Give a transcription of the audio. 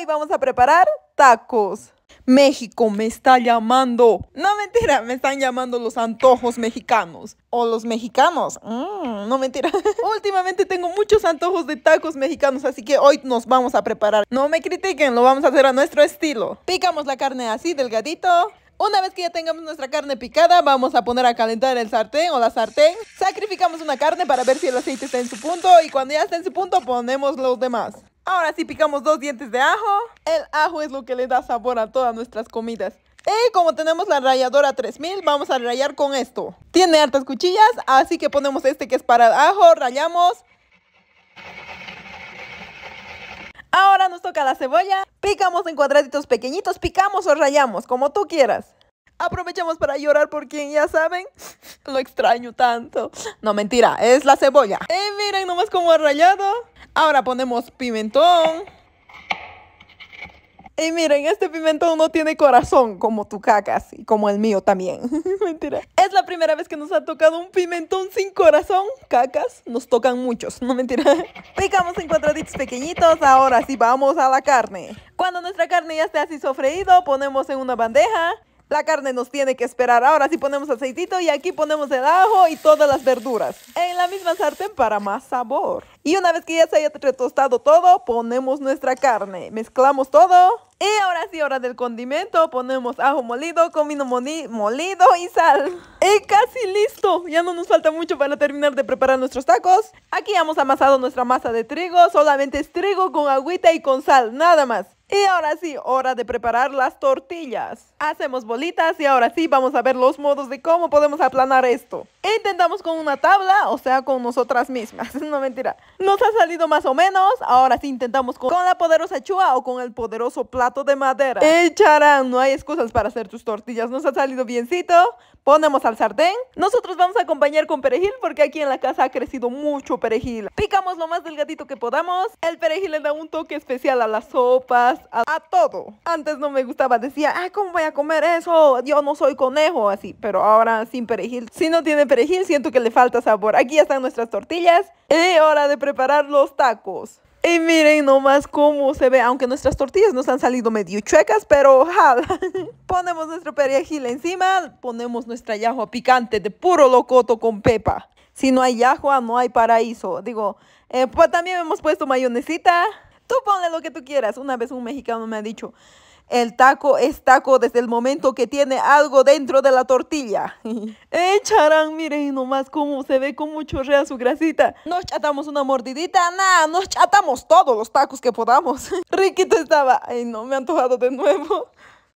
Hoy vamos a preparar tacos. México me está llamando. No mentira, me están llamando los antojos mexicanos. O los mexicanos. Mm, no mentira. Últimamente tengo muchos antojos de tacos mexicanos, así que hoy nos vamos a preparar. No me critiquen, lo vamos a hacer a nuestro estilo. Picamos la carne así, delgadito. Una vez que ya tengamos nuestra carne picada, vamos a poner a calentar el sartén o la sartén. Sacrificamos una carne para ver si el aceite está en su punto y cuando ya está en su punto ponemos los demás. Ahora sí picamos dos dientes de ajo. El ajo es lo que le da sabor a todas nuestras comidas. Y como tenemos la ralladora 3000, vamos a rayar con esto. Tiene hartas cuchillas, así que ponemos este que es para ajo, rayamos. Ahora nos toca la cebolla. Picamos en cuadraditos pequeñitos, picamos o rayamos, como tú quieras. Aprovechamos para llorar por quien ya saben, lo extraño tanto. No, mentira, es la cebolla. Y eh, miren nomás cómo ha rayado Ahora ponemos pimentón. Y miren, este pimentón no tiene corazón como tu cacas. y como el mío también. Mentira. Es la primera vez que nos ha tocado un pimentón sin corazón. Cacas, nos tocan muchos, no mentira. Picamos en cuadraditos pequeñitos, ahora sí vamos a la carne. Cuando nuestra carne ya esté así sofreído, ponemos en una bandeja la carne nos tiene que esperar. Ahora sí ponemos aceitito y aquí ponemos el ajo y todas las verduras en la misma sartén para más sabor. Y una vez que ya se haya retostado todo, ponemos nuestra carne. Mezclamos todo. Y ahora sí, hora del condimento. Ponemos ajo molido, comino molido y sal. Y casi listo. Ya no nos falta mucho para terminar de preparar nuestros tacos. Aquí hemos amasado nuestra masa de trigo. Solamente es trigo con agüita y con sal. Nada más. Y ahora sí, hora de preparar las tortillas. Hacemos bolitas y ahora sí vamos a ver los modos de cómo podemos aplanar esto. Intentamos con una tabla, o sea, con nosotras mismas, no mentira. Nos ha salido más o menos, ahora sí intentamos con, la poderosa chua o con el poderoso plato de madera. echarán no hay excusas para hacer tus tortillas, nos ha salido biencito. Ponemos al sartén. Nosotros vamos a acompañar con perejil porque aquí en la casa ha crecido mucho perejil. Picamos lo más delgadito que podamos. El perejil le da un toque especial a las sopas a, todo. Antes no me gustaba, decía, ah, ¿cómo voy a comer eso? Yo no soy conejo, así, pero ahora sin perejil. Si no tiene perejil, siento que le falta sabor. Aquí están nuestras tortillas. Y hora de preparar los tacos. Y miren nomás cómo se ve, aunque nuestras tortillas nos han salido medio chuecas, pero ojalá. ponemos nuestro perejil encima, ponemos nuestra yajua picante de puro locoto con pepa. Si no hay yajua no hay paraíso. Digo, eh, pues también hemos puesto mayonesita. Tú ponle lo que tú quieras. Una vez un mexicano me ha dicho, el taco es taco desde el momento que tiene algo dentro de la tortilla. Echarán, eh, Miren nomás cómo se ve con mucho chorrea su grasita. Nos chatamos una mordidita, nada, nos chatamos todos los tacos que podamos. Riquito estaba. Ay, no, me ha antojado de nuevo.